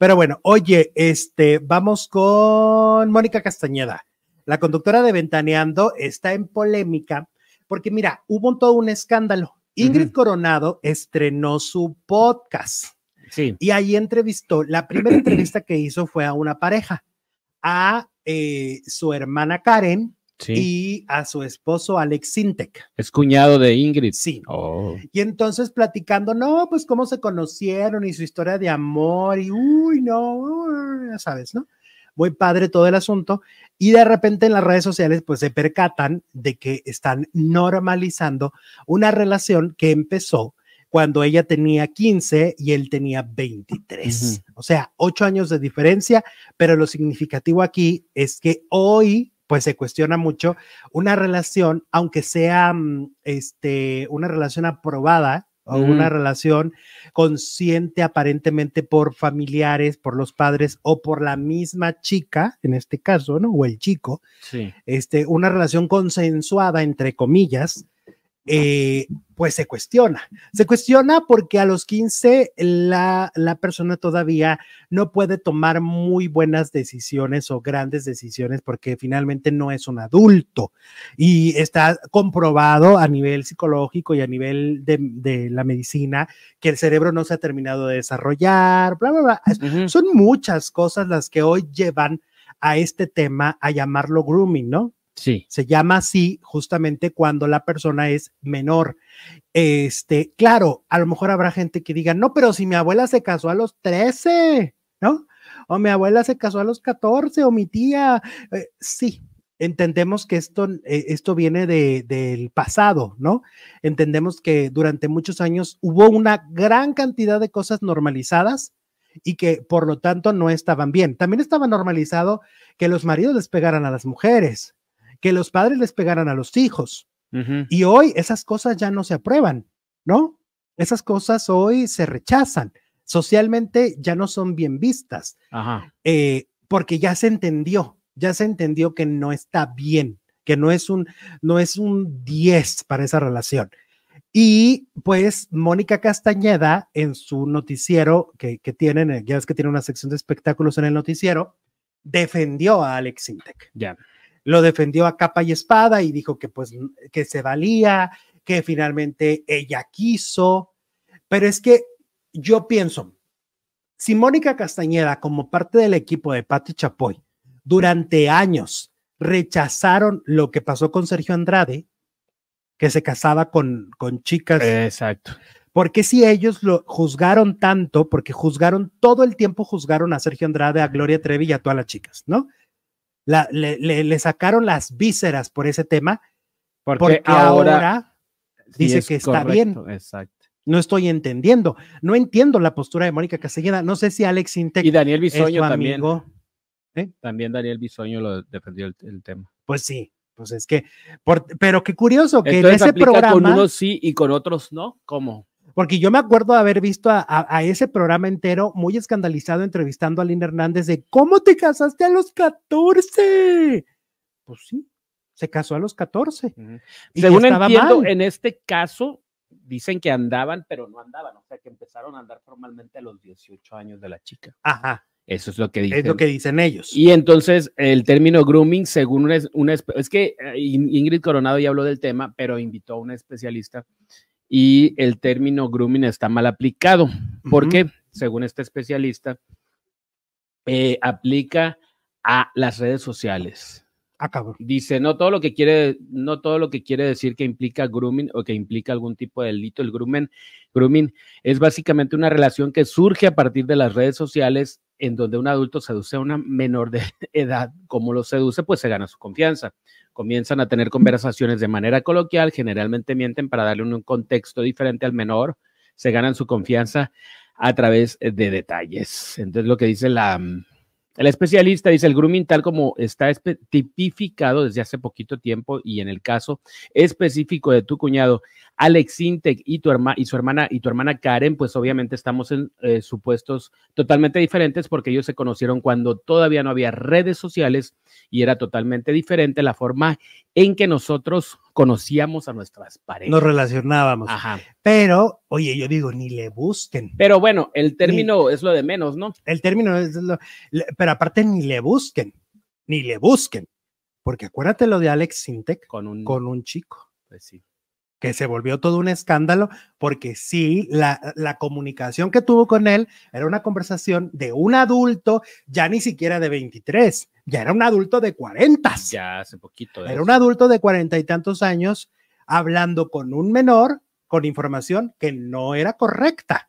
Pero bueno, oye, este, vamos con Mónica Castañeda. La conductora de Ventaneando está en polémica porque mira, hubo todo un escándalo. Ingrid Coronado estrenó su podcast. Sí. Y ahí entrevistó, la primera entrevista que hizo fue a una pareja, a eh, su hermana Karen y a su esposo Alex Sintek. Es cuñado de Ingrid. Sí. Oh. Y entonces platicando, no, pues cómo se conocieron y su historia de amor y, uy, no, ya sabes, ¿no? Muy padre todo el asunto. Y de repente en las redes sociales, pues se percatan de que están normalizando una relación que empezó cuando ella tenía 15 y él tenía 23. O sea, ocho años de diferencia, pero lo significativo aquí es que hoy pues se cuestiona mucho una relación, aunque sea mm, este, una relación aprobada o una relación consciente aparentemente por familiares, por los padres o por la misma chica, en este caso, ¿no? O el chico. Este, una relación consensuada, entre comillas, eh, pues se cuestiona. Se cuestiona porque a los 15 la, persona todavía no puede tomar muy buenas decisiones o grandes decisiones porque finalmente no es un adulto y está comprobado a nivel psicológico y a nivel de, la medicina que el cerebro no se ha terminado de desarrollar, bla, bla, bla. Son muchas cosas las que hoy llevan a este tema a llamarlo grooming, ¿no? Se llama así justamente cuando la persona es menor. Este, claro, a lo mejor habrá gente que diga, no, pero si mi abuela se casó a los 13, ¿no? O mi abuela se casó a los 14, o mi tía. Eh, sí, entendemos que esto, eh, esto viene del pasado, ¿no? Entendemos que durante muchos años hubo una gran cantidad de cosas normalizadas y que por lo tanto no estaban bien. También estaba normalizado que los maridos les pegaran a las mujeres, que los padres les pegaran a los hijos. Y hoy esas cosas ya no se aprueban, ¿no? Esas cosas hoy se rechazan. Socialmente ya no son bien vistas, Ajá. Eh, porque ya se entendió, ya se entendió que no está bien, que no es un, no es un 10 para esa relación. Y pues Mónica Castañeda en su noticiero que, que tienen, ya es que tiene una sección de espectáculos en el noticiero, defendió a Alex Sintek. Ya lo defendió a capa y espada y dijo que pues que se valía, que finalmente ella quiso, pero es que yo pienso, si Mónica Castañeda como parte del equipo de Pati Chapoy durante años rechazaron lo que pasó con Sergio Andrade, que se casaba con, con chicas. Exacto. Porque si ellos lo juzgaron tanto, porque juzgaron todo el tiempo, juzgaron a Sergio Andrade, a Gloria Trevi y a todas las chicas, ¿no? le, sacaron las vísceras por ese tema, porque, ahora, dice que está bien. No estoy entendiendo, no entiendo la postura de Mónica Castellana. No sé si Alex Intec y Daniel Bisoño también. ¿Eh? También Daniel Bisoño lo defendió el, tema. Pues sí, pues es que, pero qué curioso que en ese programa. Con unos sí y con otros no, ¿cómo? Porque yo me acuerdo de haber visto a, ese programa entero muy escandalizado entrevistando a Lina Hernández de cómo te casaste a los 14. Pues sí, se casó a los 14. Según entiendo, en este caso dicen que andaban, pero no andaban, o sea que empezaron a andar formalmente a los 18 años de la chica. Ajá. Eso es lo que dicen. lo que dicen ellos. Y entonces el término grooming, según una, una es que eh, Ingrid Coronado ya habló del tema, pero invitó a una especialista y el término grooming está mal aplicado, porque, según este especialista, eh, aplica a las redes sociales. Acabo. Ah, Dice, no todo lo que quiere, no todo lo que quiere decir que implica grooming o que implica algún tipo de delito. El grooming, grooming es básicamente una relación que surge a partir de las redes sociales en donde un adulto seduce a una menor de edad, como lo seduce, pues se gana su confianza. Comienzan a tener conversaciones de manera coloquial, generalmente mienten para darle un contexto diferente al menor, se ganan su confianza a través eh, de detalles. Entonces, lo que dice la mm, el especialista dice, el grooming tal como está tipificado desde hace poquito tiempo y en el caso específico de tu cuñado Alex Intec y, tu y su hermana y tu hermana Karen, pues obviamente estamos en eh, supuestos totalmente diferentes porque ellos se conocieron cuando todavía no había redes sociales y era totalmente diferente la forma en que nosotros conocíamos a nuestras parejas. Nos relacionábamos. Ajá. Pero, oye, yo digo, ni le busquen. Pero bueno, el término es lo de menos, ¿no? El término es lo... Pero aparte, ni le busquen, ni le busquen. Porque acuérdate lo de Alex Sintek con un, con un chico. Pues sí que se volvió todo un escándalo, porque sí, la, la, comunicación que tuvo con él era una conversación de un adulto, ya ni siquiera de 23, ya era un adulto de 40. Ya hace poquito. Era un adulto de cuarenta y tantos años hablando con un menor con información que no era correcta.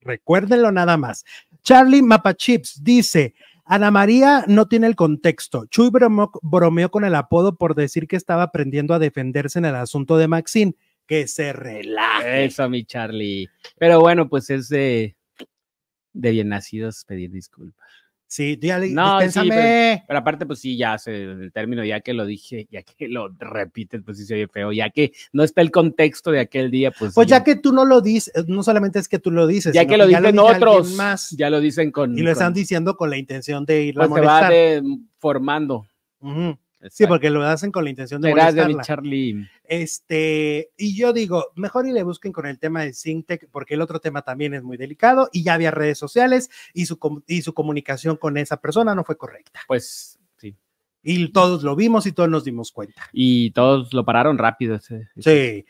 Recuérdenlo nada más. Charlie Mapachips dice, Ana María no tiene el contexto. Chuy bromeó, con el apodo por decir que estaba aprendiendo a defenderse en el asunto de Maxine. Que se relaje. Eso, mi Charlie. Pero bueno, pues es de, de bien nacidos pedir disculpas. Sí, ya le, no, sí, pero, aparte, pues sí, ya se, el término, ya que lo dije, ya que lo repites, pues sí se oye feo, ya que no está el contexto de aquel día, pues. Pues ya, que tú no lo dices, eh, no solamente es que tú lo dices, ya que lo dicen otros, más, ya lo dicen con. Y lo están diciendo con la intención de ir pues a molestar. se va formando. Sí, porque lo hacen con la intención de molestarla. Charlie. Este, y yo digo, mejor y le busquen con el tema de Syntec, porque el otro tema también es muy delicado y ya había redes sociales y su, y su comunicación con esa persona no fue correcta. Pues sí. Y todos lo vimos y todos nos dimos cuenta. Y todos lo pararon rápido. Sí,